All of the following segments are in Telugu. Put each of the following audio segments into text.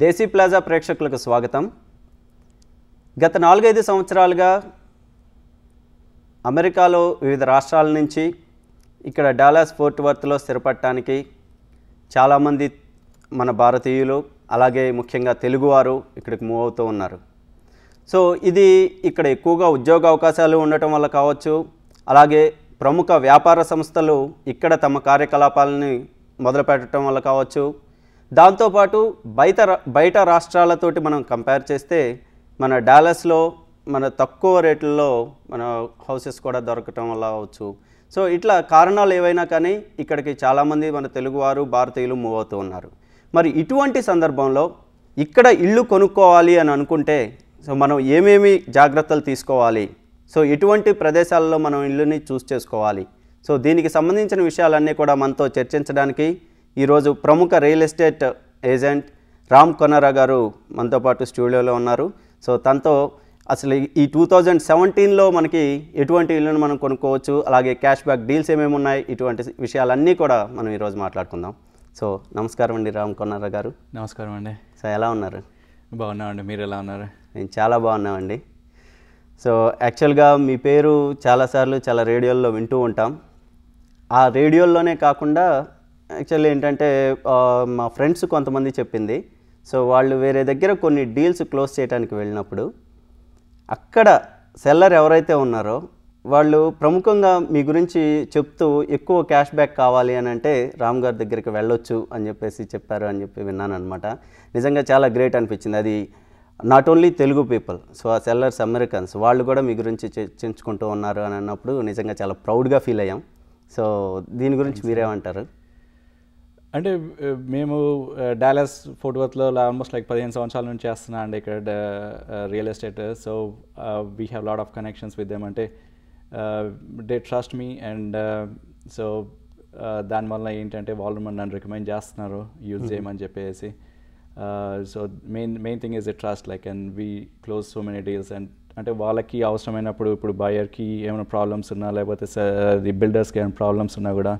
దేశీ ప్లాజా ప్రేక్షకులకు స్వాగతం గత నాలుగైదు సంవత్సరాలుగా అమెరికాలో వివిధ రాష్ట్రాల నుంచి ఇక్కడ డాలాస్ ఫోర్ట్ వర్త్లో స్థిరపడటానికి చాలామంది మన భారతీయులు అలాగే ముఖ్యంగా తెలుగువారు ఇక్కడికి మూవ్ అవుతూ ఉన్నారు సో ఇది ఇక్కడ ఎక్కువగా ఉద్యోగ అవకాశాలు ఉండటం వల్ల కావచ్చు అలాగే ప్రముఖ వ్యాపార సంస్థలు ఇక్కడ తమ కార్యకలాపాలని మొదలుపెట్టడం వల్ల కావచ్చు దాంతోపాటు బయట బయట రాష్ట్రాలతోటి మనం కంపేర్ చేస్తే మన డాలస్లో మన తక్కువ రేట్లలో మన హౌసెస్ కూడా దొరకటం వల్ల అవచ్చు సో ఇట్లా కారణాలు ఏవైనా కానీ ఇక్కడికి చాలామంది మన తెలుగువారు భారతీయులు మూవ్ అవుతూ ఉన్నారు మరి ఇటువంటి సందర్భంలో ఇక్కడ ఇల్లు కొనుక్కోవాలి అని అనుకుంటే సో మనం ఏమేమి జాగ్రత్తలు తీసుకోవాలి సో ఎటువంటి ప్రదేశాలలో మనం ఇల్లుని చూస్ చేసుకోవాలి సో దీనికి సంబంధించిన విషయాలన్నీ కూడా మనతో చర్చించడానికి ఈరోజు ప్రముఖ real estate agent Ram Konara garu మనతో పాటు స్టూడియోలో ఉన్నారు సో తనతో అసలు ఈ టూ థౌజండ్ సెవెంటీన్లో మనకి ఎటువంటి ఇళ్ళను మనం కొనుక్కోవచ్చు అలాగే క్యాష్ బ్యాక్ డీల్స్ ఏమేమి ఉన్నాయి ఇటువంటి విషయాలన్నీ కూడా మనం ఈరోజు మాట్లాడుకుందాం సో నమస్కారం అండి రామ్ కొనరా గారు నమస్కారం అండి సో ఎలా ఉన్నారు బాగున్నామండి మీరు ఎలా ఉన్నారు నేను చాలా బాగున్నామండి సో యాక్చువల్గా మీ పేరు చాలాసార్లు చాలా రేడియోల్లో వింటూ ఉంటాం ఆ రేడియోల్లోనే కాకుండా యాక్చువల్లీ ఏంటంటే మా ఫ్రెండ్స్ కొంతమంది చెప్పింది సో వాళ్ళు వేరే దగ్గర కొన్ని డీల్స్ క్లోజ్ చేయడానికి వెళ్ళినప్పుడు అక్కడ సెల్లర్ ఎవరైతే ఉన్నారో వాళ్ళు ప్రముఖంగా మీ గురించి చెప్తూ ఎక్కువ క్యాష్ బ్యాక్ కావాలి అని అంటే రామ్ గారి దగ్గరికి వెళ్ళొచ్చు అని చెప్పేసి చెప్పారు అని చెప్పి విన్నాను అనమాట నిజంగా చాలా గ్రేట్ అనిపించింది అది not only Telugu people so uh sellers Americans వాళ్ళు కూడా మీ గురించి చర్చించుకుంటూ ఉన్నారు అని అన్నప్పుడు నిజంగా చాలా ప్రౌడ్గా ఫీల్ అయ్యాం సో దీని గురించి మీరేమంటారు అంటే మేము డాలస్ ఫోర్ట్ వర్త్లో ఆల్మోస్ట్ లైక్ పదిహేను సంవత్సరాల నుంచి చేస్తున్నా అండి ఇక్కడ real estate so we have lot of connections with them అంటే they trust me and so దానివల్ల ఏంటంటే వాళ్ళు నన్ను రికమెండ్ చేస్తున్నారు యూజ్ mm-hmm. చేయమని చెప్పేసి so main main thing is a trust like and we close so many deals and అంటే వాళ్ళకి అవసరమైనప్పుడు ఇప్పుడు బయర్కి ఏమైనా ప్రాబ్లమ్స్ ఉన్నా లేకపోతే ది బిల్డర్స్కి ఏమైనా ప్రాబ్లమ్స్ ఉన్నా కూడా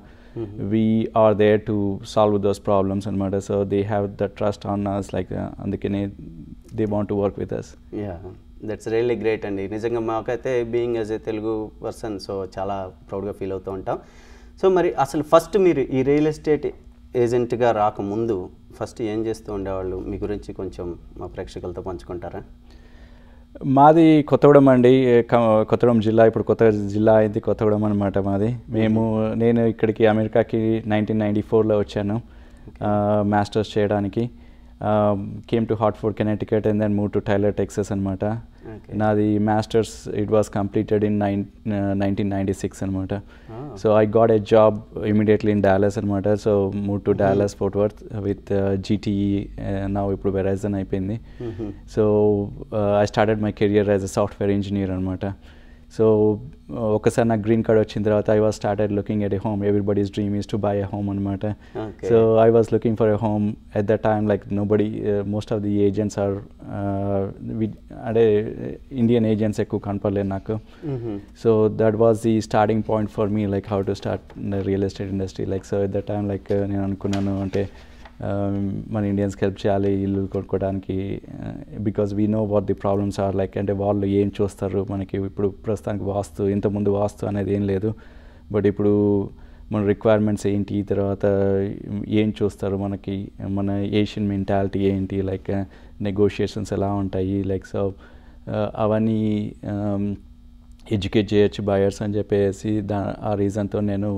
we are there to solve those problems అనమాట so they have the trust on us like అందుకనే they want to work with us ya that's really great అండి నిజంగా మాకైతే being as a Telugu person so చాలా ప్రౌడ్గా ఫీల్ అవుతూ ఉంటాం సో మరి అసలు ఫస్ట్ మీరు ఈ రియల్ ఎస్టేట్ ఏజెంట్గా రాకముందు ఫస్ట్ ఏం చేస్తూ ఉండేవాళ్ళు మీ గురించి కొంచెం మా ప్రేక్షకులతో పంచుకుంటారా మాది కొత్తగూడెం అండి కొత్తగూడెం జిల్లా ఇప్పుడు కొత్త జిల్లా అయింది కొత్తగూడెం అనమాట మాది మేము నేను ఇక్కడికి అమెరికాకి నైన్టీన్ నైంటీ ఫోర్లో వచ్చాను మాస్టర్స్ చేయడానికి came to Hartford Connecticut and then move to Tyler Texas అనమాట నాది masters it was completed in nine nineteen ninety six అనమాట so I got a job immediately in Dallas అనమాట so move to Dallas Fort Worth with GTE నా ఇప్పుడు వెరైజన్ అయిపోయింది so I started my career as a software engineer అనమాట సో uh, ఒకసారి నాకు గ్రీన్ కార్డ్ వచ్చిన తర్వాత I was started looking at a home everybody's dream is to buy a home అనమాట so I was looking for a home at the time like nobody most of the agents are అంటే ఇండియన్ ఏజెంట్స్ ఎక్కువ కనపడలేదు నాకు so that was the starting point for me like how to start real estate industry like so at the time like నేను అనుకున్నాను అంటే Um, మన ఇండియన్స్కి హెల్ప్ చేయాలి ఇల్లు కొనుక్కోవడానికి because we know what the problems are like అంటే వాళ్ళు ఏం చూస్తారు మనకి ఇప్పుడు ప్రస్తుతానికి వాస్తు ఇంతకుముందు వాస్తు అనేది ఏం లేదు బట్ ఇప్పుడు మన రిక్వైర్మెంట్స్ ఏంటి తర్వాత ఏం చూస్తారు మనకి మన ఏషియన్ మెంటాలిటీ ఏంటి లైక్ నెగోషియేషన్స్ uh, ఎలా ఉంటాయి లైక్ సో uh, అవన్నీ ఎడ్యుకేట్ um, చేయొచ్చు బయర్స్ అని చెప్పేసి దా ఆ రీజన్తో నేను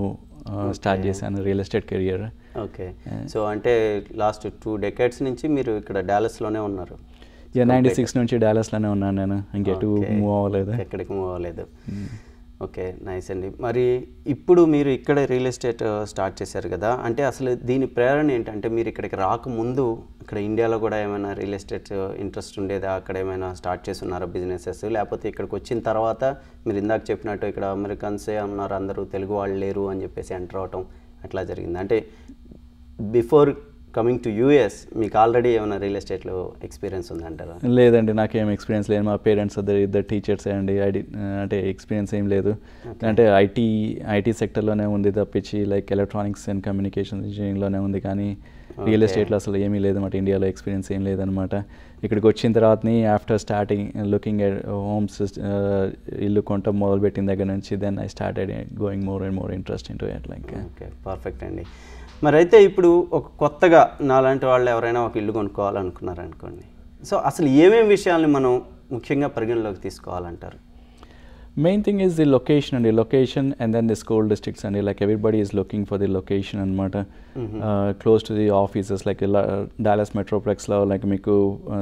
Ah, స్టార్ట్ చేశాను real estate career okay so అంటే లాస్ట్ టూ డెకేడ్స్ నుంచి మీరు ఇక్కడ డాలస్లోనే ఉన్నారు నైంటీ సిక్స్ నుంచి డాలస్లోనే ఉన్నాను నేను ఇంకెటు మూవ్ అవ్వలేదు ఎక్కడికి మూవ్ అవ్వలేదు hmm. ఓకే నైస్ అండి మరి ఇప్పుడు మీరు ఇక్కడ రియల్ ఎస్టేట్ స్టార్ట్ చేశారు కదా అంటే అసలు దీని ప్రేరణ ఏంటంటే మీరు ఇక్కడికి రాకముందు ఇక్కడ ఇండియాలో కూడా ఏమైనా రియల్ ఎస్టేట్ ఇంట్రెస్ట్ ఉండేదా అక్కడ ఏమైనా స్టార్ట్ చేస్తున్నారా బిజినెసెస్ లేకపోతే ఇక్కడికి వచ్చిన తర్వాత మీరు ఇందాక చెప్పినట్టు ఇక్కడ అమెరికన్సే ఉన్నారు అందరూ తెలుగు వాళ్ళు లేరు అని చెప్పేసి ఎంటర్ అవటం అట్లా జరిగింది అంటే బిఫోర్ కమింగ్ టు యూఎస్ మీకు ఆల్రెడీ ఏమైనా రియల్ ఎస్టేట్లో ఎక్స్పీరియన్స్ ఉందంటారా లేదండి నాకేం ఎక్స్పీరియన్స్ లేదు మా పేరెంట్స్ ఇద్దరు ఇద్దరు టీచర్స్ అండి ఐడి uh, అంటే ఎక్స్పీరియన్స్ ఏం లేదు అంటే ఐటీ ఐటీ సెక్టర్లోనే ఉంది తప్పించి లైక్ ఎలక్ట్రానిక్స్ అండ్ కమ్యూనికేషన్ ఇంజనీరింగ్లోనే ఉంది కానీ రియల్ ఎస్టేట్లో అసలు ఏమీ లేదు అనమాట ఇండియాలో ఎక్స్పీరియన్స్ ఏం లేదనమాట ఇక్కడికి వచ్చిన తర్వాత after starting looking at homes ఇల్లు కొంట మొదలుపెట్టిన దగ్గర నుంచి then I started going more and more interest into at like okay perfect అండి మరి అయితే ఇప్పుడు ఒక కొత్తగా నాలాంటి వాళ్ళు ఎవరైనా ఒక ఇల్లు కొనుక్కోవాలనుకున్నారనుకోండి సో అసలు ఏమేమి విషయాల్ని మనం ముఖ్యంగా పరిగణలోకి తీసుకోవాలంటారు main thing is the location అండి location and then the school districts అండి like everybody is looking for the location అనమాట close to the offices like ఇలా డాలస్ మెట్రోప్లెక్స్లో లైక్ మీకు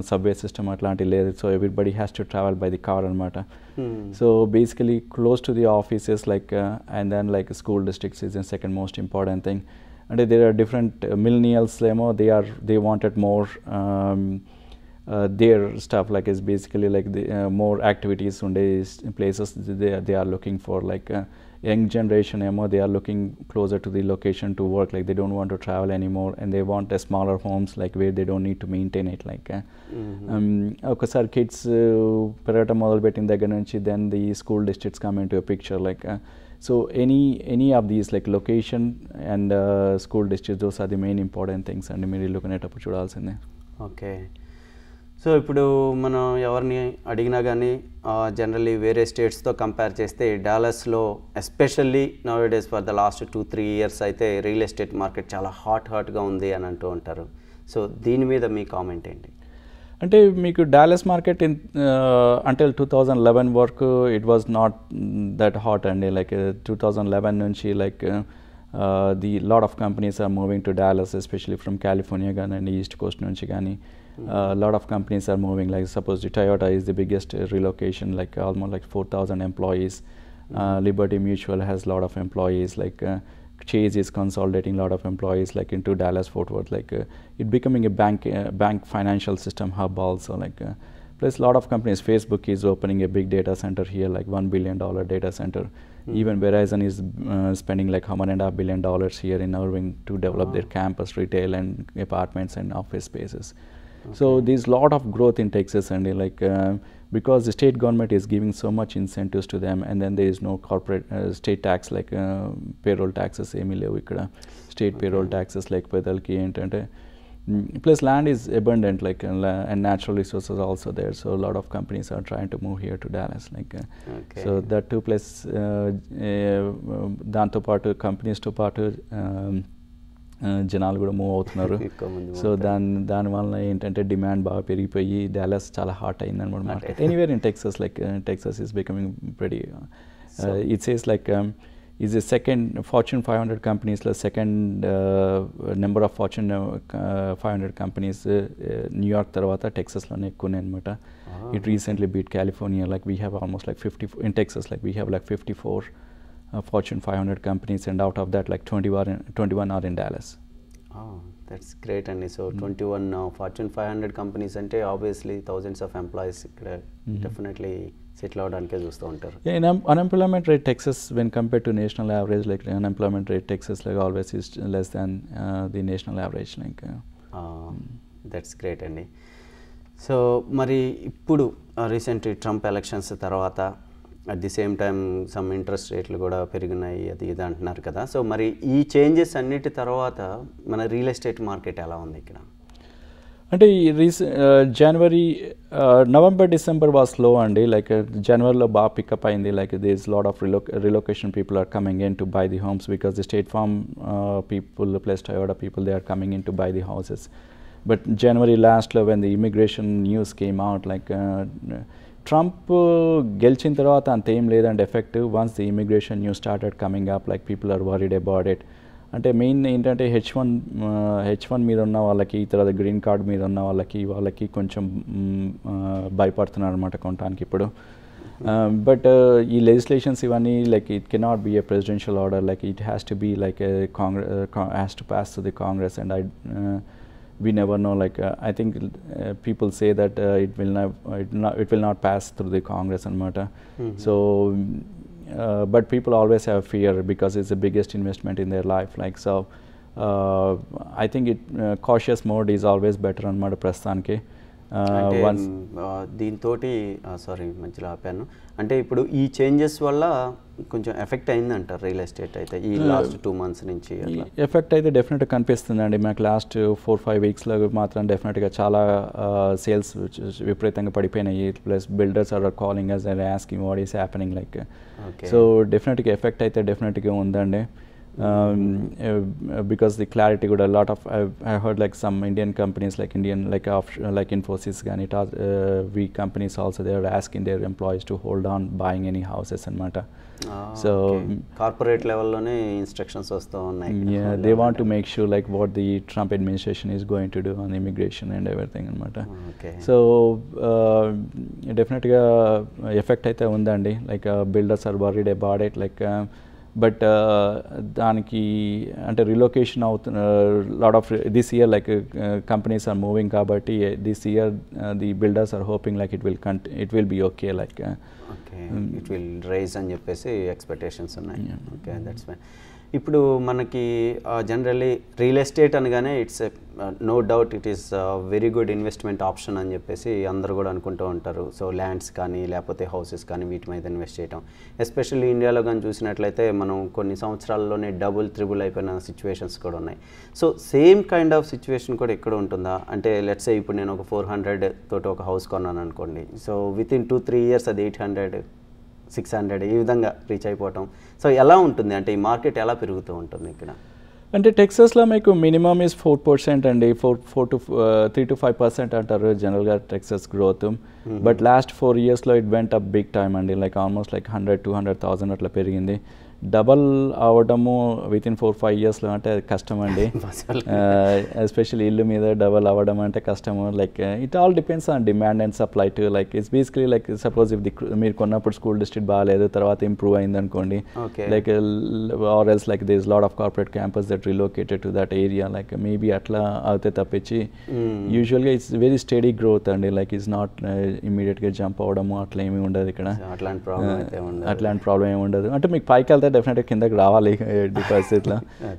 సబ్వే సిస్టమ్ అట్లాంటివి లేదు so everybody has to travel by the car అనమాట so basically close to the offices like and then like school districts is second most important thing and there are different uh, millennials lemo. they are they wanted more um, uh, their stuff like is basically like the uh, more activities on places they are, they are looking for like young generation MO, they are looking closer to the location to work. Like they don't want to travel anymore, and they want a smaller homes, like where they don't need to maintain it. Like, uh, mm-hmm. um, our kids, uh, Perata model betting the then the school districts come into a picture. Like. Uh, So any any of these like location and uh, school districts, those are the main important things అండి మీరు looking at అప్పుడు చూడాల్సిందే ఓకే సో ఇప్పుడు మనం ఎవరిని అడిగినా కానీ జనరల్లీ వేరే స్టేట్స్తో కంపేర్ చేస్తే డాలస్లో especially nowadays for the last two three years అయితే రియల్ ఎస్టేట్ మార్కెట్ చాలా హాట్ హాట్గా ఉంది అని అంటూ ఉంటారు సో దీని మీద మీ కామెంట్ ఏంటి అంటే మీకు Dallas market in until two thousand eleven వరకు it was not that hot అండి లైక్ టూ థౌజండ్ లెవెన్ నుంచి like the lot of companies are moving to Dallas especially from California కానీ ఈస్ట్ కోస్ట్ నుంచి కానీ lot of companies are moving like suppose the Toyota is the biggest relocation like almost like four thousand employees Liberty Mutual has lot of employees like Chase is consolidating a lot of employees like into Dallas Fort Worth, like uh, it becoming a bank uh, bank financial system hub also like. Uh, plus a lot of companies, Facebook is opening a big data center here, like one billion dollar data center. Mm. Even Verizon is uh, spending like one and a half billion dollars here in Irving to develop wow. their campus, retail, and apartments and office spaces. So there's lot of growth in Texas and like uh, because the state government is giving so much incentives to them and then there is no corporate uh, state tax like uh, payroll taxes, Emilio Vikada, state okay. payroll taxes like Pedalki and, and uh, mm, plus land is abundant like and natural resources also there. So a lot of companies are trying to move here to Dallas like uh, okay. so that two plus uh, uh, um, companies to part జనాలు కూడా మూవ్ అవుతున్నారు సో దాని వలన ఏంటంటే డిమాండ్ బాగా పెరిగిపోయి డాలస్ చాలా హాట్ అయింది అనమాట anywhere in Texas like Texas is becoming pretty it's is like is a second Fortune five hundred కంపెనీస్లో second number of Fortune five hundred companies New York తర్వాత టెక్సస్లోనే ఎక్కువనే అనమాట it recently beat California like we have almost like fifty in Texas like we have like fifty four uh, Fortune 500 companies, and out of that, like 21 are in, 21 are in Dallas. Oh, that's great, and so mm. hmm 21 uh, Fortune 500 companies, and obviously thousands of employees mm -hmm. definitely Yeah, in um, unemployment rate Texas, when compared to national average, like unemployment rate Texas, like always is less than uh, the national average, like. Uh, oh, mm like that's great అండి సో మరి ఇప్పుడు రీసెంట్ ట్రంప్ ఎలక్షన్స్ తర్వాత at the same time some interest rate lu kuda perigunnayi adi idu antunnaru kada so mari ee changes anniti tarvata mana real estate market ela undi ikkada ante january uh, november december was slow and like uh, january lo pick up ayindi like there is lot of relocation people are coming in to buy the homes because the state farm uh, people plus toyota people they are coming in to buy the houses but january last lo when the immigration news came out like uh, Trump uh, గెలిచిన తర్వాత అంత ఏం లేదండి effect once the immigration new started coming up like people are worried about it అంటే మెయిన్ ఏంటంటే హెచ్ వన్ హెచ్ వన్ మీద ఉన్న వాళ్ళకి తర్వాత గ్రీన్ కార్డ్ మీద ఉన్న వాళ్ళకి వాళ్ళకి కొంచెం uh, భయపడుతున్నారు అనమాట కొనటానికి ఇప్పుడు బట్ um, uh, ఈ లెజిస్లేషన్స్ ఇవన్నీ like it cannot be a presidential order like it has to be like Congress has to pass to the Congress and I we never know. Like uh, I think uh, people say that uh, it will not, uh, it not, it will not pass through the Congress and MRTA. Mm-hmm. Mm -hmm. Uh, so, but people always have fear because it's the biggest investment in their life. Like so, uh, I think it cautious mode is always better on MRTA Prasthanke. దీంతో సారీ మంచిగా ఆపాను అంటే ఇప్పుడు ఈ చేంజెస్ వల్ల కొంచెం ఎఫెక్ట్ అయిందంట రియల్ ఎస్టేట్ అయితే ఈ లాస్ట్ టూ మంత్స్ నుంచి ఎఫెక్ట్ అయితే డెఫినెట్గా అండి మాకు లాస్ట్ ఫోర్ ఫైవ్ వీక్స్లో మాత్రం డెఫినెట్గా చాలా సేల్స్ విపరీతంగా పడిపోయినాయి plus builders are calling us and asking what is happening like so డెఫినెట్గా ఎఫెక్ట్ అయితే డెఫినెట్గా ఉందండి Um, uh, because the clarity would a lot of I've, I heard like some Indian companies like Indian like off, like Infosys and it uh, we companies also they are asking their employees to hold on buying any houses and matter. Ah, so okay. corporate level only instructions was the one like yeah the they want to make sure like what the Trump administration is going to do on immigration and everything and matter okay. so uh, definitely uh, effect like uh, builders are worried about it like uh, but daniki uh, ante relocation a uh, lot of this year like uh, companies are moving But uh, this year the builders are hoping like it will it will be okay like okay um, it will raise anipese expectations unnai yeah. okay that's fine ఇప్పుడు మనకి జనరల్లీ రియల్ ఎస్టేట్ అనగానే it's no doubt it is very good investment option అని చెప్పేసి అందరూ కూడా అనుకుంటూ ఉంటారు సో ల్యాండ్స్ కానీ లేకపోతే హౌసెస్ కానీ వీటి మీద ఇన్వెస్ట్ చేయటం ఎస్పెషల్లీ ఇండియాలో కానీ చూసినట్లయితే మనం కొన్ని సంవత్సరాల్లోనే డబుల్ త్రిబుల్ అయిపోయిన సిచ్యువేషన్స్ కూడా ఉన్నాయి so same kind of situation కూడా ఎక్కడ ఉంటుందా అంటే లెట్స్ ఇప్పుడు నేను ఒక ఫోర్ హండ్రెడ్ తోటి ఒక హౌస్ కొన్నాను అనుకోండి so within two three years అది ఎయిట్ హండ్రెడ్ సిక్స్ హండ్రెడ్ ఈ విధంగా రీచ్ అయిపోవటం సో ఎలా ఉంటుంది అంటే ఈ మార్కెట్ ఎలా పెరుగుతూ ఉంటుంది ఇక్కడ అంటే టెక్సస్లో మీకు మినిమమ్ ఇస్ ఫోర్ పర్సెంట్ అండి four four to three to five percent అంటారు జనరల్గా Texas growth but last four ఇయర్స్లో it went up big time అండి like almost like hundred two hundred thousand అట్లా పెరిగింది డబల్ అవడము విత్ ఇన్ ఫోర్ ఫైవ్ ఇయర్స్లో అంటే అది కష్టం అండి ఎస్పెషల్లీ ఇల్లు మీద డబల్ అవ్వడం అంటే కష్టము like it all depends on demand and supply to like it's basically like suppose if the మీరు కొన్నప్పుడు స్కూల్ డిస్ట్రిక్ట్ బాగాలేదు తర్వాత ఇంప్రూవ్ అయింది అనుకోండి like or else like this lot of corporate campus that relocated to that area like maybe అట్లా అవుతే తప్పించి యూజువల్గా ఇట్స్ వెరీ స్టడీ గ్రోత్ అండి లైక్ ఇట్స్ నాట్ ఇమీడియట్గా జంప్ అవడము అట్లా ఏమి ఉండదు ఇక్కడ అట్లాంటి ప్రాబ్లం ఏమి ఉండదు అంటే మీకు పైకి వెళ్తే డెఫినెట్గా కిందకి రావాలి పరిస్థితిలో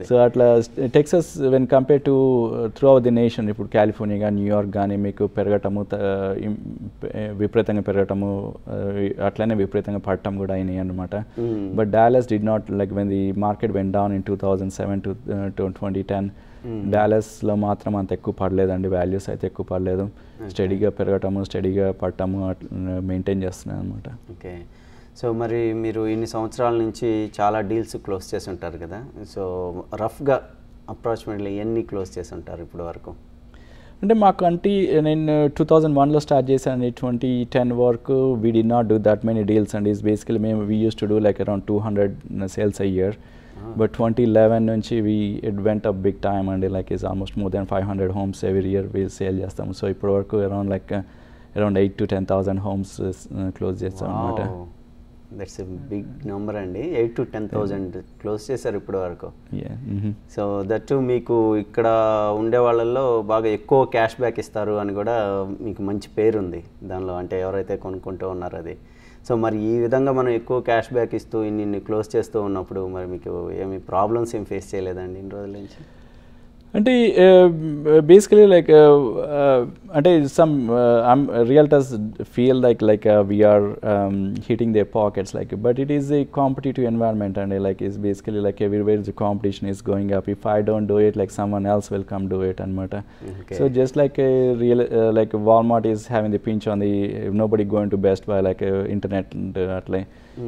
సో అట్లా Texas when compare to throughout the nation ఇప్పుడు కాలిఫోర్నియా న్యూయార్క్ కానీ మీకు పెరగటము uh, విపరీతంగా పెరగటము uh, అట్లనే విపరీతంగా పడటం కూడా అయినాయి అనమాట but Dallas did not like when the market went down in two thousand seven to twenty ten డాలస్లో మాత్రం అంత ఎక్కువ పడలేదండి వాల్యూస్ అయితే ఎక్కువ పడలేదు స్టడీగా పెరగటము స్టడీగా పడటము మెయింటైన్ చేస్తున్నాయి అనమాట ఓకే సో మరి మీరు ఇన్ని సంవత్సరాల నుంచి చాలా డీల్స్ క్లోజ్ చేసి ఉంటారు కదా సో రఫ్గా అప్రాక్సిమేట్లీ ఎన్ని క్లోజ్ చేసి ఉంటారు ఇప్పటి వరకు అంటే మాకు అంటే నేను టూ థౌజండ్ వన్లో స్టార్ట్ చేశాను twenty ten work we did not do that many deals and is basically మేము we use to do like around two hundred sales a year but twenty eleven నుంచి we it went up big time అండి like is almost more than five hundred homes every year we sale చేస్తాము సో ఇప్పటి వరకు around like around eight to ten thousand homes close చేస్తాం అనమాట దట్స్ బిగ్ నెంబర్ అండి eight to ten thousand close చేశారు ఇప్పటి వరకు సో దట్ mm-hmm. మీకు ఇక్కడ ఉండే వాళ్ళల్లో బాగా ఎక్కువ క్యాష్ బ్యాక్ ఇస్తారు అని కూడా మీకు మంచి పేరు ఉంది దానిలో అంటే ఎవరైతే కొనుక్కుంటూ ఉన్నారో అది సో మరి ఈ విధంగా మనం ఎక్కువ క్యాష్ బ్యాక్ ఇస్తూ ఇన్ని క్లోజ్ చేస్తూ ఉన్నప్పుడు మరి మీకు ఏమి ప్రాబ్లమ్స్ ఏం ఫేస్ చేయలేదండి ఇన్ని రోజుల నుంచి అంటే బేసికలీ లైక్ అంటే some I'm realtors feel like like we are hitting their pockets like but it is a competitive environment అండి like is basically like everywhere the competition is going up if I don't do it like someone else will come do it అనమాట so just like real like Walmart is having the pinch on the nobody going to Best Buy like internet అట్లే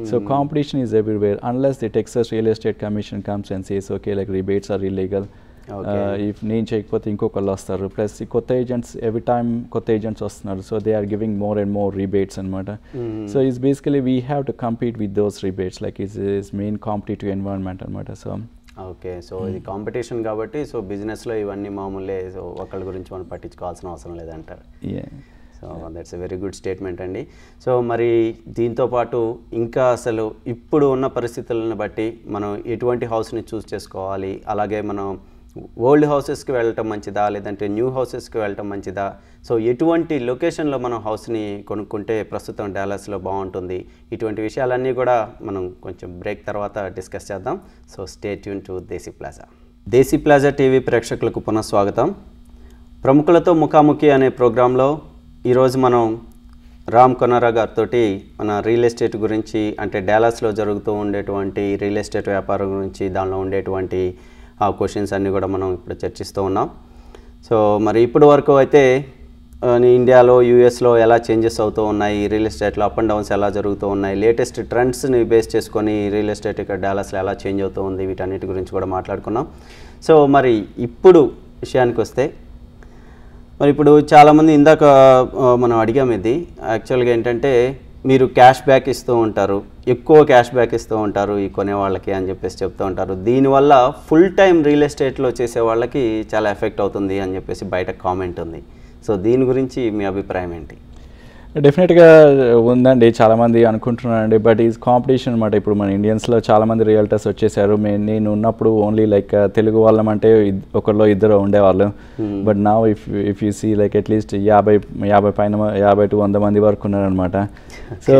So competition is everywhere unless the Texas Real Estate Commission comes and says, okay, like rebates are illegal. If uh, నేను చేయకపోతే ఇంకొకళ్ళు వస్తారు ప్లస్ ఈ కొత్త ఏజెంట్స్ ఎవ్రీ టైమ్ కొత్త ఏజెంట్స్ వస్తున్నారు so they are giving more and more rebates అనమాట so is basically we have to compete with those rebates like is is main competitive environment అనమాట సో ఓకే సో ఇది కాంపిటీషన్ కాబట్టి సో బిజినెస్లో ఇవన్నీ మామూలే సో ఒకళ్ళ గురించి మనం పట్టించుకోవాల్సిన అవసరం లేదంటారు so that's a very good statement అండి సో మరి దీంతో పాటు ఇంకా అసలు ఇప్పుడు ఉన్న పరిస్థితులను బట్టి మనం ఎటువంటి హౌస్ని చూస్ చేసుకోవాలి అలాగే మనం ఓల్డ్ హౌసెస్కి వెళ్ళటం మంచిదా లేదంటే న్యూ హౌసెస్కి వెళ్ళటం మంచిదా సో ఎటువంటి లొకేషన్లో మనం హౌస్ని కొనుక్కుంటే ప్రస్తుతం డాలర్స్లో బాగుంటుంది ఇటువంటి విషయాలన్నీ కూడా మనం కొంచెం బ్రేక్ తర్వాత డిస్కస్ చేద్దాం so stay tune to Desi Plaza Desi Plaza TV ప్రేక్షకులకు పునఃస్వాగతం ప్రముఖులతో ముఖాముఖి అనే ప్రోగ్రాంలో ఈరోజు మనం రామ్ కొనరా గారితో మన రియల్ ఎస్టేట్ గురించి అంటే డాలస్లో జరుగుతూ ఉండేటువంటి రియల్ ఎస్టేట్ వ్యాపారం గురించి దానిలో ఉండేటువంటి ఆ క్వశ్చన్స్ అన్నీ కూడా మనం ఇప్పుడు చర్చిస్తూ ఉన్నాం సో మరి ఇప్పటి వరకు అయితే ఇండియాలో యూఎస్లో ఎలా చేంజెస్ అవుతూ ఉన్నాయి రియల్ ఎస్టేట్లో అప్ అండ్ డౌన్స్ ఎలా జరుగుతూ ఉన్నాయి లేటెస్ట్ ట్రెండ్స్ని బేస్ చేసుకొని రియల్ ఎస్టేట్ ఇక్కడ డాలస్లో ఎలా చేంజ్ అవుతూ ఉంది వీటన్నిటి గురించి కూడా మాట్లాడుకున్నాం సో మరి ఇప్పుడు విషయానికి వస్తే మరి ఇప్పుడు చాలామంది ఇందాక మనం అడిగాం ఇది యాక్చువల్గా ఏంటంటే మీరు క్యాష్ బ్యాక్ ఇస్తూ ఉంటారు ఎక్కువ క్యాష్ బ్యాక్ ఇస్తూ ఉంటారు ఈ కొనే వాళ్ళకి అని చెప్పేసి చెప్తూ ఉంటారు దీనివల్ల ఫుల్ టైం రియల్ ఎస్టేట్లో చేసే వాళ్ళకి చాలా ఎఫెక్ట్ అవుతుంది అని చెప్పేసి బయట కామెంట్ ఉంది సో దీని గురించి మీ అభిప్రాయం ఏంటి డెఫినెట్గా ఉందండి చాలామంది అనుకుంటున్నారండి బట్ ఈజ్ కాంపిటీషన్ అనమాట ఇప్పుడు మన ఇండియన్స్లో చాలామంది రియల్టర్స్ వచ్చేసారు నేను ఉన్నప్పుడు ఓన్లీ లైక్ uh, తెలుగు వాళ్ళం అంటే ఒకరిలో ఇద్దరు ఉండేవాళ్ళు బట్ నా if if you see like at least యాభై యాభై పైన యాభై టు వంద మంది వరకు ఉన్నారనమాట సో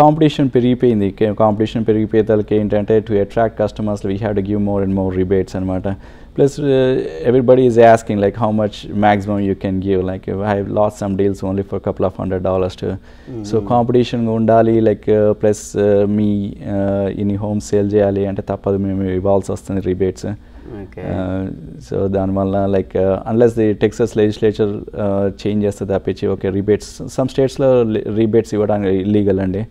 కాంపిటీషన్ పెరిగిపోయింది కాంపిటీషన్ పెరిగిపోయేతలకి ఏంటంటే to attract customers we have to give more and more rebates అనమాట plus uh, everybody is asking like how much maximum you can give like if i have lost some deals only for a couple of hundred dollars too mm -hmm. so competition undali like uh, plus uh, me uh, in home sale cheyali ante tappadu మేము ఇవ్వాల్సి rebates రిబేట్స్ సో దానివల్ల like unless the Texas legislature change చేస్తుంది తప్పించి ఓకే రిబేట్స్ సమ్ స్టేట్స్లో రిబేట్స్ ఇవ్వడానికి ఇల్లీగల్ అండి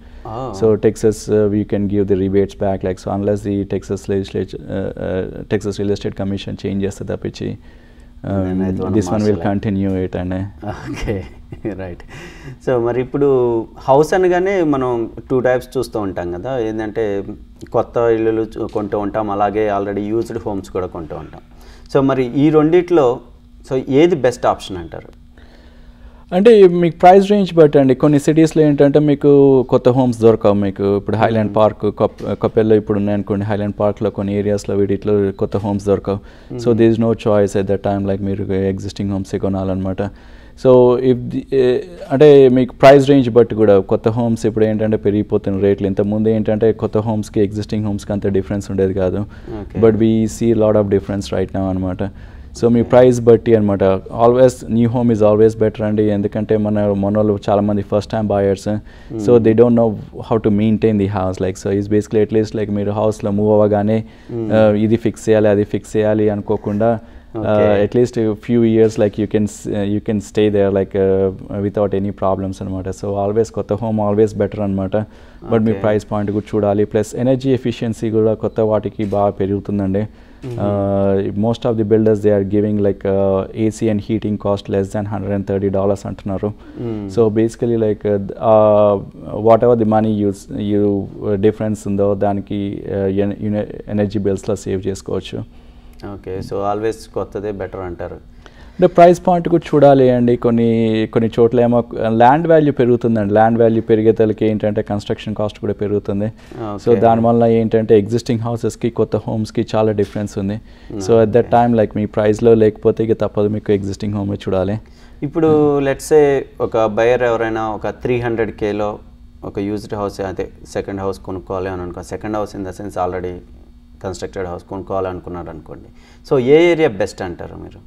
so Texas we can give the rebates back like so unless the Texas legislature Texas real estate commission change చేస్తే తప్పించి this one will continue it and okay right so మరి ఇప్పుడు హౌస్ అనగానే మనం టూ టైప్స్ చూస్తూ ఉంటాం కదా ఏంటంటే కొత్త ఇళ్ళు కొంటూ ఉంటాం అలాగే ఆల్రెడీ యూజ్డ్ హోమ్స్ కూడా కొంటూ ఉంటాం సో మరి ఈ రెండిట్లో సో ఏది బెస్ట్ ఆప్షన్ అంటారు అంటే మీకు ప్రైస్ రేంజ్ బట్ అండి కొన్ని సిటీస్లో ఏంటంటే మీకు కొత్త హోమ్స్ దొరకవు మీకు ఇప్పుడు హైలాండ్ పార్క్ కపెల్లో ఇప్పుడు ఉన్నాయి అనుకోండి హైలాండ్ పార్క్లో కొన్ని ఏరియాస్లో వీటిలో కొత్త హోమ్స్ దొరకవు so these no choice at the time like మీరు ఎగ్జిస్టింగ్ హోమ్స్ కొనాలన్నమాట సో ఇఫ్ అంటే మీకు ప్రైస్ రేంజ్ బట్టి కూడా కొత్త హోమ్స్ ఇప్పుడు ఏంటంటే పెరిగిపోతున్న రేట్లు ఇంతకుముందు ఏంటంటే కొత్త హోమ్స్కి ఎగ్జిస్టింగ్ హోమ్స్కి అంత డిఫరెన్స్ ఉండేది కాదు but we see lot of difference right నా అనమాట సో మీ ప్రైస్ బట్టి అనమాట always new home is always better అండి ఎందుకంటే మన మనోళ్ళు చాలామంది first time buyers so they don't know how to maintain the house like so is basically at least like మీరు హౌస్లో మూవ్ అవ్వగానే hmm. uh, ఇది ఫిక్స్ చేయాలి అది ఫిక్స్ చేయాలి అనుకోకుండా at least few years like you can you can stay there like without any problems అనమాట సో ఆల్వేస్ కొత్త హోమ్ ఆల్వేస్ బెటర్ అనమాట బట్ మీ ప్రైస్ పాయింట్ కూడా చూడాలి ప్లస్ ఎనర్జీ ఎఫిషియన్సీ కూడా కొత్త వాటికి బాగా పెరుగుతుందండి most of the builders they are giving like AC and heating cost less than hundred and thirty dollars అంటున్నారు so basically like whatever the money use you difference ఉందో దానికి uh, ఎనర్జీ బిల్స్లో సేవ్ చేసుకోవచ్చు ఓకే సో ఆల్వేస్ కొత్తదే బెటర్ అంటారు అంటే ప్రైస్ పాయింట్ కూడా చూడాలి అండి కొన్ని కొన్ని చోట్ల ఏమో ల్యాండ్ వాల్యూ పెరుగుతుందండి ల్యాండ్ వాల్యూ తలకి ఏంటంటే కన్స్ట్రక్షన్ కాస్ట్ కూడా పెరుగుతుంది సో దానివల్ల ఏంటంటే ఎగ్జిస్టింగ్ హౌసెస్కి కొత్త హోమ్స్కి చాలా డిఫరెన్స్ ఉంది hmm. So at that time like మీ ప్రైస్లో లేకపోతే ఇక తప్పదు మీకు ఎగ్జిస్టింగ్ హోమ్ చూడాలి ఇప్పుడు లెట్సే hmm. ఒక బయర్ ఎవరైనా ఒక త్రీ హండ్రెడ్ కేలో ఒక యూజ్డ్ హౌస్ అదే సెకండ్ హౌస్ కొనుక్కోవాలి అని అనుకో second house in the sense already constructed house అనుకున్నారు అనుకోండి సో ఏ ఏరియా బెస్ట్ అంటారు మీరు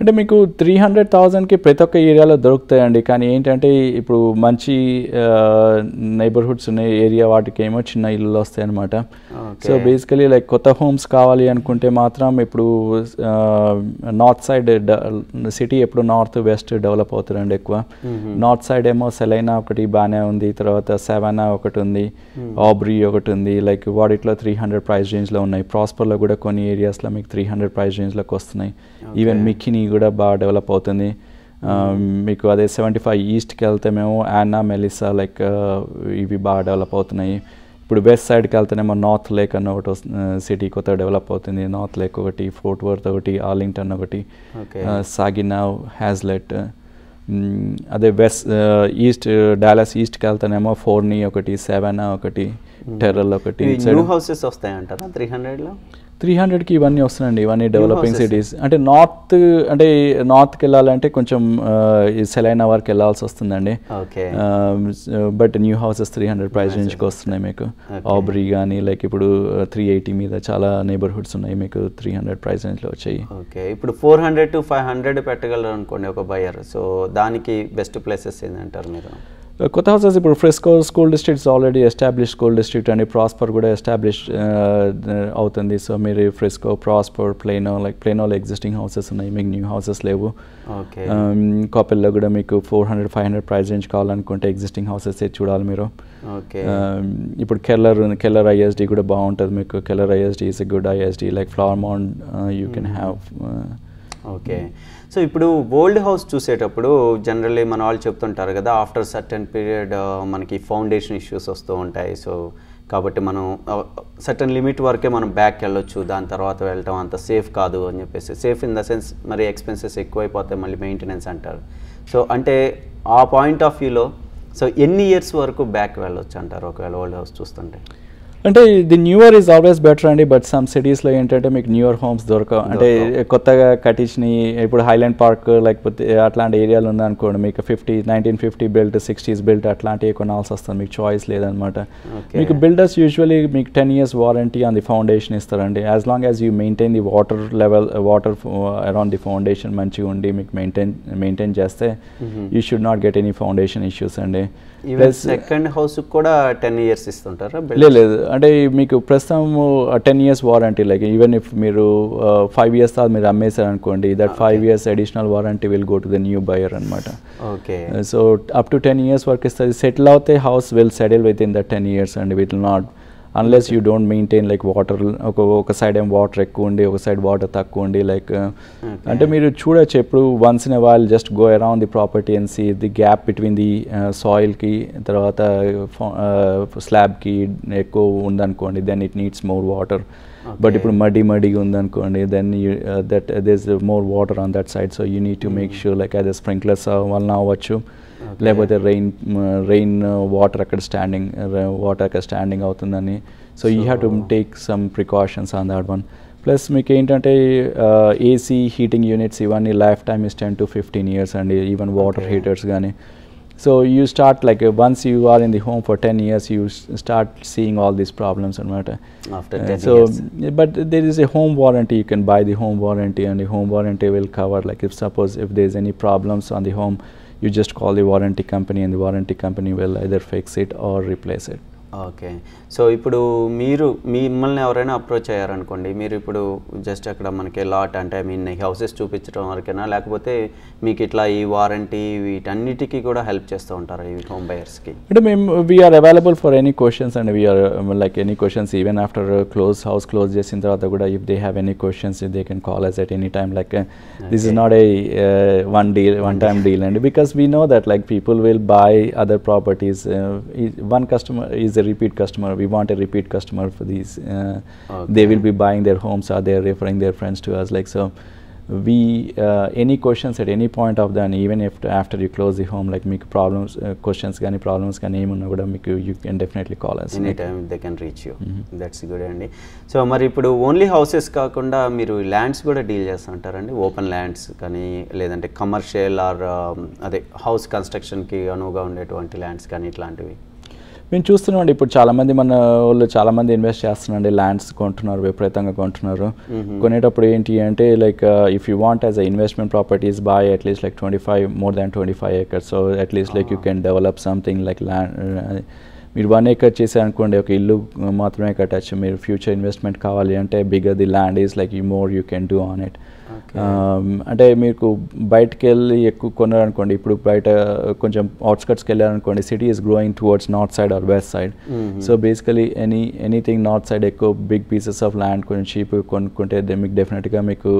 అంటే మీకు త్రీ హండ్రెడ్ థౌజండ్కి ప్రతి ఒక్క ఏరియాలో దొరుకుతాయండి కానీ ఏంటంటే ఇప్పుడు మంచి నైబర్హుడ్స్ ఉన్న ఏరియా వాటికి ఏమో చిన్న ఇళ్ళు వస్తాయి అనమాట సో బేసికలీ లైక్ కొత్త హోమ్స్ కావాలి అనుకుంటే మాత్రం ఇప్పుడు నార్త్ సైడ్ సిటీ ఎప్పుడు నార్త్ వెస్ట్ డెవలప్ అవుతుందండి ఎక్కువ నార్త్ సైడ్ ఏమో సెలైనా ఒకటి బాగానే ఉంది తర్వాత సెవెనా ఒకటి ఉంది ఆబ్రీ ఒకటి ఉంది లైక్ వాటిలో త్రీ హండ్రెడ్ ప్రైస్ రేంజ్లో ఉన్నాయి ప్రాస్పర్లో కూడా కొన్ని ఏరియాస్లో మీకు త్రీ హండ్రెడ్ ప్రైస్ రేంజ్లోకి వస్తున్నాయి ఈవెన్ మిక్కిని కూడా బాగా డెవలప్ అవుతుంది మీకు అదే సెవెంటీ ఫైవ్ ఈస్ట్కి వెళ్తే మేము యానా మెలిసా లైక్ ఇవి బాగా డెవలప్ అవుతున్నాయి ఇప్పుడు వెస్ట్ సైడ్కి వెళ్తేనేమో నార్త్ లేక్ అన్న ఒకటి సిటీ కొత్త డెవలప్ అవుతుంది నార్త్ లేక్ ఒకటి ఫోర్ట్ వర్త్ ఒకటి ఆర్లింగ్టన్ ఒకటి సాగినావ్ హ్యాజ్లెట్ అదే వెస్ట్ ఈస్ట్ డాలస్ ఈస్ట్కి వెళ్తేనేమో ఫోర్నీ ఒకటి సెవెనా ఒకటి టెర్రల్ ఒకటి హౌసెస్ వస్తాయంటారా త్రీ హండ్రెడ్లో త్రీ హండ్రెడ్కి ఇవన్నీ వస్తున్నాయండి ఇవన్నీ డెవలపింగ్ సిటీస్ అంటే నార్త్ అంటే నార్త్కి వెళ్ళాలంటే కొంచెం సెలైనా వరకు వెళ్ళాల్సి వస్తుందండి but new houses three hundred price నుంచి వస్తున్నాయి మీకు ఆబ్రీ కానీ లైక్ ఇప్పుడు త్రీ uh, ఎయిటీ మీద చాలా నైబర్హుడ్స్ ఉన్నాయి మీకు త్రీ హండ్రెడ్ ప్రైస్ రేంజ్లో వచ్చాయి ఓకే ఇప్పుడు four hundred to five hundred పెట్టగలరు అనుకోండి ఒక బయర్ సో దానికి బెస్ట్ ప్లేసెస్ ఏంటంటారు మీరు The Kotahosa is a fresco school district, It's already established school district, and a prosper good established out in the so maybe fresco, prosper, plano, like plano existing houses and I make new houses level. Okay. Um, Kopil Lagudamiku 400 500 price range call and Kunta existing houses at Chudal Miro. Okay. you um, put Keller and Keller ISD good about as make Keller ISD is a good ISD like Flowermont, uh, you can hmm. have. Uh, okay. So ఇప్పుడు ఓల్డ్ హౌస్ చూసేటప్పుడు జనరల్లీ మన వాళ్ళు చెప్తుంటారు కదా ఆఫ్టర్ సర్టన్ పీరియడ్ మనకి ఫౌండేషన్ ఇష్యూస్ వస్తూ ఉంటాయి సో కాబట్టి మనం సర్టన్ లిమిట్ వరకే మనం బ్యాక్ వెళ్ళొచ్చు దాని తర్వాత వెళ్ళటం అంత సేఫ్ కాదు అని చెప్పేసి సేఫ్ ఇన్ ద సెన్స్ మరి ఎక్స్పెన్సెస్ ఎక్కువైపోతే మళ్ళీ మెయింటెనెన్స్ అంటారు సో అంటే ఆ పాయింట్ ఆఫ్ వ్యూలో సో ఎన్ని ఇయర్స్ వరకు బ్యాక్ వెళ్ళొచ్చు అంటారు ఒకవేళ ఓల్డ్ హౌస్ చూస్తుంటే అంటే the newer is always better అండి బట్ సమ్ సిటీస్లో ఏంటంటే మీకు న్యూయర్ హోమ్స్ దొరకవు అంటే కొత్తగా కట్టించినవి ఇప్పుడు హైలాండ్ పార్క్ లేకపోతే అట్లాంటి ఏరియాలు ఉందనుకోండి మీకు fifty nineteen fifty built sixties built అట్లాంటివి కొనాల్సి వస్తుంది మీకు చాయిస్ లేదనమాట మీకు బిల్డర్స్ యూజువలీ మీకు ten years warranty on the foundation ఇస్తారండి as long as you maintain the water level water around the foundation మంచిగా ఉండి మీకు మెయింటైన్ మెయింటైన్ చేస్తే you should not get any foundation issues అండి సెకండ్ హౌస్ కూడా టెన్ ఇయర్స్ ఇస్తుంటారా లేదు అంటే మీకు ప్రస్తుతం ten years warranty like even if మీరు ఫైవ్ ఇయర్స్ తర్వాత మీరు అమ్మేశారు అనుకోండి that five years additional warranty will go to the new buyer అనమాట okay so up to ten years వరకు ఇస్తుంది సెటిల్ అవుతే house will settle with in the ten years and will not unless you don't maintain like water ఒక ఒక సైడ్ ఏం వాటర్ ఎక్కువ ఉండి ఒక సైడ్ వాటర్ తక్కువ ఉండి లైక్ uh, అంటే మీరు చూడొచ్చు ఎప్పుడు once in while just go around the property and see the gap between the సాయిల్కి తర్వాత స్లాబ్కి uh, uh, ఎక్కువ ఉందనుకోండి then it needs more water but ఇప్పుడు మడి మడిగా ఉందనుకోండి then that does more water on that side so you need to make sure like అదే స్ప్రింక్లర్స్ వలన అవ్వచ్చు లేకపోతే రెయిన్ రెయిన్ వాటర్ అక్కడ స్టాండింగ్ వాటర్ అక్కడ స్టాండింగ్ అవుతుందని so you have to take some precautions on that one plus మీకు ఏంటంటే ఏసీ హీటింగ్ యూనిట్స్ ఇవన్నీ life time is ten to fifteen years అండి ఈవెన్ వాటర్ హీటర్స్ కానీ so you start like once you are in the home for ten years you start seeing all these problems అనమాట so but there is a home warranty you can buy the home warranty and the home warranty will cover like if suppose if there is any problems on the home you just call the warranty company and the warranty company will either fix it or replace it. Okay. So ఇప్పుడు మీరు మిమ్మల్ని ఎవరైనా అప్రోచ్ అయ్యారనుకోండి మీరు ఇప్పుడు జస్ట్ అక్కడ మనకి లాట్ అంటే ఐ మీన్ హౌసెస్ చూపించడం వరకైనా లేకపోతే మీకు ఇట్లా ఈ వారంటీ వీటన్నిటికీ కూడా హెల్ప్ చేస్తూ ఉంటారు ఈ హోమ్ బయర్స్కి అంటే మేము we're available for any questions and we're like any questions even after close house close చేసిన తర్వాత కూడా if they have any questions they can call us at any time like this is not a one deal one time deal అండి because we know that like people will buy other properties one customer is a repeat customer we want a repeat customer for these. Uh, Okay. They will be buying their homes or they're referring their friends to us. Like so, we uh, any questions at any point of then even if after you close the home like make problems uh, questions any problems, can even you, కానీ ప్రాబ్లమ్స్ కానీ ఏమున్నా కూడా మీకు you can definitely call us any time they can reach you that's good అండి సో మరి ఇప్పుడు ఓన్లీ హౌసెస్ కాకుండా మీరు ల్యాండ్స్ కూడా డీల్ చేస్తుంటారండి ఓపెన్ ల్యాండ్స్ కానీ లేదంటే కమర్షియల్ ఆర్ అదే హౌస్ కన్స్ట్రక్షన్కి అనువుగా ఉండేటువంటి lands, Kani, ఇట్లాంటివి మేము చూస్తున్నామండి ఇప్పుడు చాలామంది మన వాళ్ళు చాలా మంది ఇన్వెస్ట్ చేస్తున్నాండి ల్యాండ్స్ కొంటున్నారు విపరీతంగా కొంటున్నారు కొనేటప్పుడు ఏంటి అంటే like if you want as a investment properties buy at least like twenty five more than twenty five acres so at least like you can develop something like land మీరు వన్ ఏకర్ చేశారనుకోండి ఒక ఇల్లు మాత్రమే కట్టచ్చు మీరు ఫ్యూచర్ ఇన్వెస్ట్మెంట్ కావాలి అంటే bigger the land is like you more you can do on it అంటే మీకు బయటకు వెళ్ళి ఎక్కువ కొన్నారనుకోండి ఇప్పుడు బయట కొంచెం అవుట్స్కట్స్కి వెళ్ళారనుకోండి city is growing towards north side or west side so basically any anything north side ఎక్కువ బిగ్ పీసెస్ ఆఫ్ ల్యాండ్ కొంచెం చీప్ కొనుక్కుంటే మీకు డెఫినెట్గా మీకు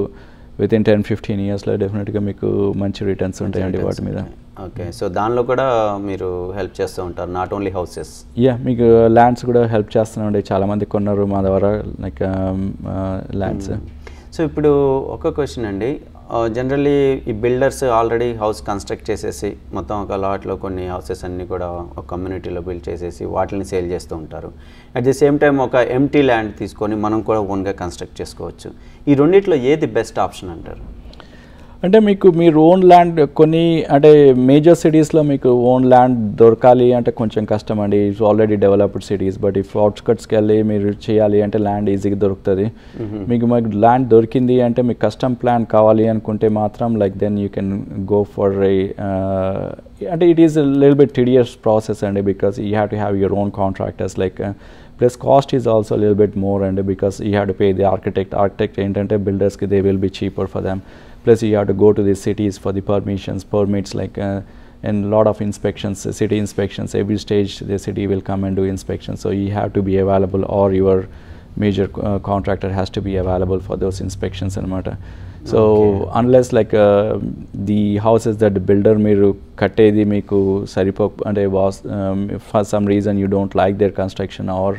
విత్ ఇన్ టెన్ ఫిఫ్టీన్ ఇయర్స్లో డెఫినెట్గా మీకు మంచి రిటర్న్స్ ఉంటాయండి వాటి మీద ఓకే సో దానిలో కూడా మీరు హెల్ప్ చేస్తూ ఉంటారు నాట్ ఓన్లీ హౌసెస్ యా మీకు ల్యాండ్స్ కూడా హెల్ప్ చేస్తున్నామండి చాలామంది కొన్నారు మా ద్వారా లైక్ ల్యాండ్స్ సో ఇప్పుడు ఒక క్వశ్చన్ అండి జనరల్లీ uh, ఈ బిల్డర్స్ ఆల్రెడీ హౌస్ కన్స్ట్రక్ట్ చేసేసి మొత్తం ఒక లాట్లో కొన్ని హౌసెస్ అన్నీ కూడా ఒక కమ్యూనిటీలో బిల్డ్ చేసేసి వాటిని సేల్ చేస్తూ ఉంటారు అట్ ది సేమ్ టైం ఒక ఎంటీ ల్యాండ్ తీసుకొని మనం కూడా ఓన్గా కన్స్ట్రక్ట్ చేసుకోవచ్చు ఈ రెండిట్లో ఏది బెస్ట్ ఆప్షన్ అంటారు అంటే మీకు మీరు ఓన్ ల్యాండ్ కొన్ని అంటే మేజర్ సిటీస్లో మీకు ఓన్ ల్యాండ్ దొరకాలి అంటే కొంచెం కష్టం అండి it's already developed cities but if అవుట్స్కట్స్కి వెళ్ళి మీరు చేయాలి అంటే ల్యాండ్ ఈజీగా దొరుకుతుంది మీకు మాకు ల్యాండ్ దొరికింది అంటే మీకు కస్టమ్ ప్లాన్ కావాలి అనుకుంటే మాత్రం like then you can go for I అంటే it is lil bit tedious process అండి because you have to have your own contractors like plus cost is also lil bit more అండి because you have to pay the architect architect ఏంటంటే బిల్డర్స్కి they will be cheaper for them plus you have to go to the cities for the permissions, permits like uh, and lot of inspections, uh, city inspections, every stage the city will come and do inspections. So you have to be available or your major uh, contractor has to be available for those inspections and matter. So okay. unless like uh, the houses that the builder మీరు and మీకు సరిపో for some reason you don't like their construction or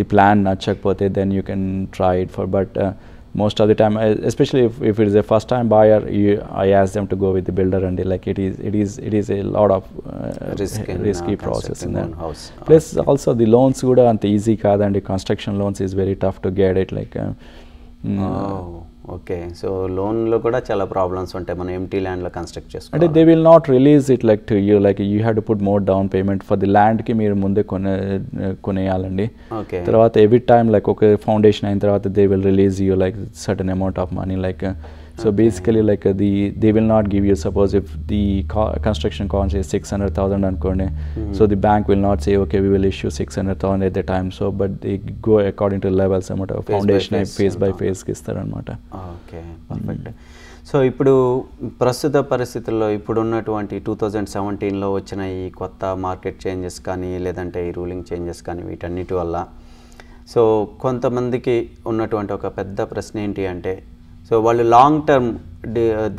the plan plan then you can try it for but uh, most of the time especially if, if it is a first time buyer you, i ask them to go with the builder and like it is it is it is a lot of uh, uh risky process in that house uh-huh. plus okay. also the loans kuda and the easy card and the construction loans is very tough to get it like uh, mm, oh. Okay so లోన్లో కూడా చాలా ప్రాబ్లమ్స్ ఉంటాయి మనం ఎంటీ ల్యాండ్లో కన్స్ట్రక్ట్ చేస్తాం అంటే they will not release it like to you like you had to put more down payment for the ల్యాండ్కి మీరు ముందే కొనే కొనేయాలండి ఓకే తర్వాత ఎవ్రీ టైమ్ లైక్ ఒక ఫౌండేషన్ అయిన తర్వాత they will release you like certain amount of money like so basically like the they will not give you suppose if the construction costs six hundred thousand అనుకోండి so the bank will not say okay we will issue six hundred thousand అయితే time so but the go according to levels అనమాట ఫౌండేషన్ ఫేస్ బై ఫేస్ ఇస్తారనమాట సో ఇప్పుడు ప్రస్తుత పరిస్థితుల్లో ఇప్పుడున్నటువంటి టూ థౌజండ్ సెవెంటీన్లో వచ్చిన ఈ కొత్త మార్కెట్ చేంజెస్ కానీ లేదంటే ఈ రూలింగ్ చేంజెస్ కానీ వీటన్నిటి వల్ల సో కొంతమందికి ఉన్నటువంటి ఒక పెద్ద ప్రశ్న ఏంటి అంటే సో వాళ్ళు లాంగ్ టర్మ్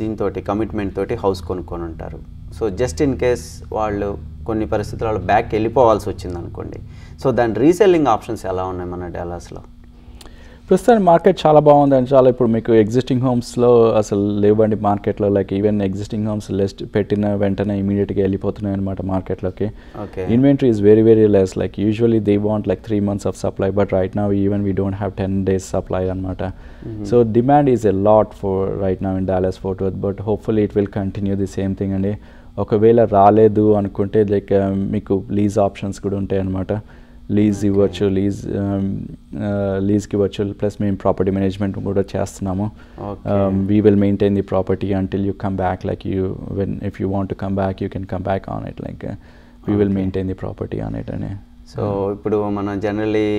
దీంతో కమిట్మెంట్ తోటి హౌస్ కొనుక్కొని ఉంటారు సో జస్ట్ ఇన్ కేస్ వాళ్ళు కొన్ని పరిస్థితుల్లో బ్యాక్ వెళ్ళిపోవాల్సి వచ్చింది అనుకోండి సో దాని రీసెల్లింగ్ ఆప్షన్స్ ఎలా ఉన్నాయి మన డెలాస్లో ప్రస్తుతం మార్కెట్ చాలా బాగుందండి చాలా ఇప్పుడు మీకు ఎగ్జిస్టింగ్ హోమ్స్లో అసలు లేవండి మార్కెట్లో like even existing homes list పెట్టిన వెంటనే ఇమీడియట్గా వెళ్ళిపోతున్నాయి అనమాట మార్కెట్లోకి inventory is very very less like usually they want like three months of supply but right now even we don't have ten days supply అనమాట so demand is a lot for right now in Dallas Fort but hopefully it will continue the same thing అండి ఒకవేళ రాలేదు అనుకుంటే లైక్ um, మీకు లీజ్ ఆప్షన్స్ కూడా ఉంటాయి అనమాట లీజ్ ఇవ్వచ్చు లీజ్ లీజ్కి ఇవ్వచ్చు ప్లస్ మేము ప్రాపర్టీ మేనేజ్మెంట్ కూడా చేస్తున్నాము we will maintain the property until you come back like you when if you want come back you can come back on it like we will maintain the property on it అనే సో ఇప్పుడు మనం జనరలీ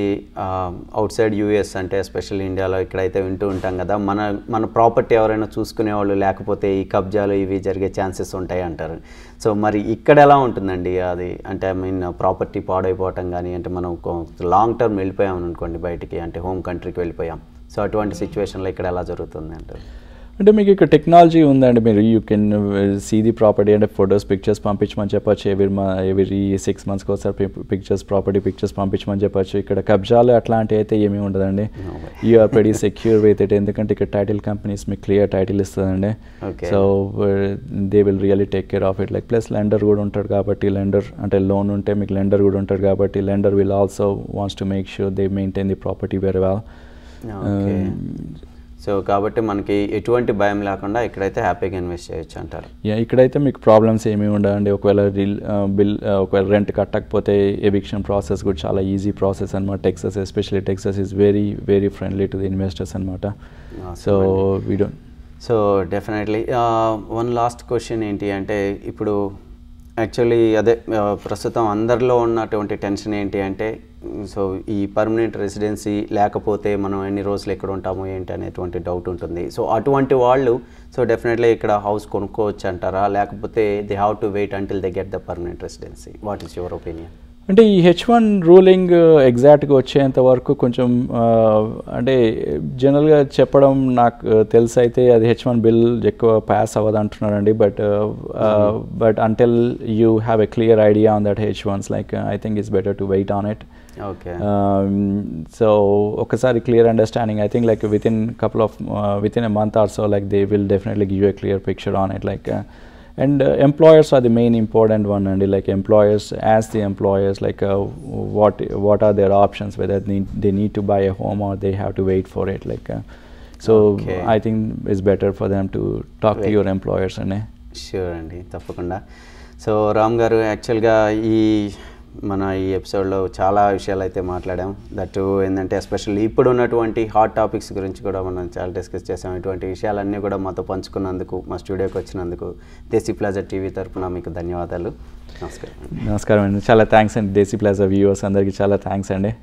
అవుట్ సైడ్ యూఎస్ అంటే స్పెషల్ ఇండియాలో ఇక్కడైతే వింటూ ఉంటాం కదా మన మన ప్రాపర్టీ ఎవరైనా చూసుకునే వాళ్ళు లేకపోతే ఈ కబ్జాలు ఇవి జరిగే ఛాన్సెస్ ఉంటాయి అంటారు సో మరి ఇక్కడ ఎలా ఉంటుందండి అది అంటే ఐ మీన్ ప్రాపర్టీ పాడైపోవటం కానీ అంటే మనం లాంగ్ టర్మ్ వెళ్ళిపోయాం అనుకోండి బయటికి అంటే హోమ్ కంట్రీకి వెళ్ళిపోయాం సో అటువంటి సిచ్యువేషన్లో ఇక్కడ ఎలా జరుగుతుంది అంటారు అంటే మీకు ఇక్కడ టెక్నాలజీ ఉందండి మీరు you can see the property అంటే ఫొటోస్ పిక్చర్స్ పంపించమని చెప్పచ్చు ఎవరి ఎవరి సిక్స్ మంత్స్కి ఒకసారి పిక్చర్స్ ప్రాపర్టీ పిక్చర్స్ పంపించమని చెప్పచ్చు ఇక్కడ కబ్జాలు అట్లాంటివి అయితే ఏమీ ఉండదండి you are pretty secure with it ఎందుకంటే ఇక్కడ టైటిల్ కంపెనీస్ మీకు క్లియర్ టైటిల్ ఇస్తుందండి so they will really take care of it like plus lender కూడా ఉంటాడు కాబట్టి లెండర్ అంటే లోన్ ఉంటే మీకు లెండర్ కూడా ఉంటాడు కాబట్టి lender will also wants to make sure they maintain the property very well so కాబట్టి మనకి ఎటువంటి భయం లేకుండా ఇక్కడైతే హ్యాపీగా ఇన్వెస్ట్ చేయొచ్చు అంటారు ఇక్కడైతే మీకు ప్రాబ్లమ్స్ ఏమీ ఉండవండి ఒకవేళ రిల్ బిల్ ఒకవేళ రెంట్ కట్టకపోతే ఎవిక్షన్ ప్రాసెస్ కూడా చాలా ఈజీ ప్రాసెస్ అనమాట Texas especially Texas is very very friendly to the investors అనమాట so we don't so definitely one last question ఏంటి అంటే ఇప్పుడు యాక్చువల్లీ అదే ప్రస్తుతం అందరిలో ఉన్నటువంటి టెన్షన్ ఏంటి అంటే సో ఈ పర్మనెంట్ రెసిడెన్సీ లేకపోతే మనం ఎన్ని రోజులు ఎక్కడ ఉంటాము ఏంటి అనేటువంటి డౌట్ ఉంటుంది సో అటువంటి వాళ్ళు సో డెఫినెట్లీ ఇక్కడ హౌస్ కొనుక్కోవచ్చు అంటారా లేకపోతే they have to wait until they get the permanent residency what is your opinion అంటే ఈ హెచ్ వన్ రూలింగ్ ఎగ్జాక్ట్గా వచ్చేంత వరకు కొంచెం అంటే జనరల్గా చెప్పడం నాకు తెలిసి అయితే అది హెచ్ వన్ బిల్ ఎక్కువ పాస్ అవ్వదు అంటున్నారండి but but until you have a clear idea on that H ones like I think it's better to wait on it okay so ఒకసారి clear understanding I think like with in couple of with in a month or so like they will definitely give a clear picture on it like and uh, employers are the main important one and like employers ask the employers like uh, what what are their options whether they need, they need to buy a home or they have to wait for it like uh, so okay. i think it's better for them to talk to your employers and sure andi tapakunda so Ram గారు యాక్చువల్గా మన ఈ ఎపిసోడ్లో చాలా విషయాలు అయితే మాట్లాడాం దట్ ఏంటంటే ఎస్పెషల్లీ ఇప్పుడు ఉన్నటువంటి హాట్ టాపిక్స్ గురించి కూడా మనం చాలా డిస్కస్ చేసాం ఇటువంటి విషయాలన్నీ కూడా మాతో పంచుకున్నందుకు మా స్టూడియోకి వచ్చినందుకు దేశీ ప్లాజా టీవీ తరఫున మీకు ధన్యవాదాలు నమస్కారం నమస్కారం అండి చాలా థ్యాంక్స్ అండి దేశీ ప్లాజా వ్యూవర్స్ అందరికీ చాలా థ్యాంక్స్ అండి